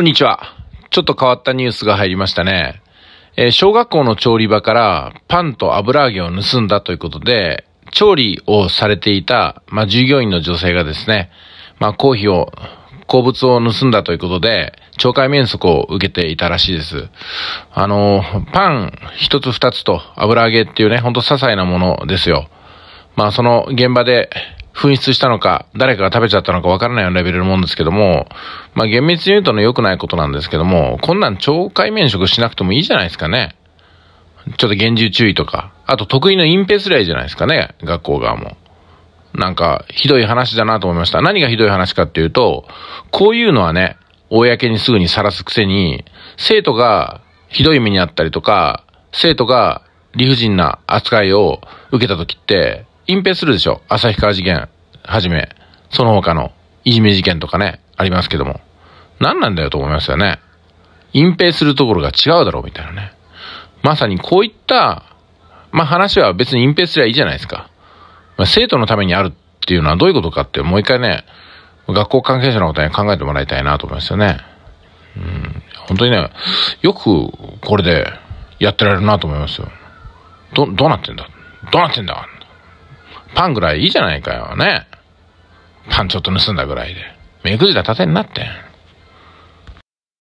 こんにちは。ちょっと変わったニュースが入りましたね。えー、小学校の調理場からパンと油揚げを盗んだということで、調理をされていた、まあ、従業員の女性がですね、まあ、公費を、鉱物を盗んだということで、懲戒免職を受けていたらしいです。あのー、パン一つ二つと油揚げっていうね、ほんと些細なものですよ。まあ、その現場で紛失したのか、誰かが食べちゃったのかわからないようなレベルのもんですけども、まあ厳密に言うとね、良くないことなんですけども、こんなん懲戒免職しなくてもいいじゃないですかね。ちょっと厳重注意とか。あと得意の隠蔽すりゃいいじゃないですかね、学校側も。なんか、ひどい話だなと思いました。何がひどい話かっていうと、こういうのはね、公にすぐにさらすくせに、生徒がひどい目にあったりとか、生徒が理不尽な扱いを受けた時って、隠蔽するでしょ。旭川事件はじめ、その他のいじめ事件とかね、ありますけども。何なんだよと思いますよね。隠蔽するところが違うだろうみたいなね。まさにこういった、まあ、話は別に隠蔽すりゃいいじゃないですか。まあ、生徒のためにあるっていうのはどういうことかってもう一回ね、学校関係者の方に考えてもらいたいなと思いますよね。うん。本当にね、よくこれでやってられるなと思いますよ。ど、どうなってんだどうなってんだパンぐらいいいじゃないかよね。パンちょっと盗んだぐらいで。目くじら立てんなって。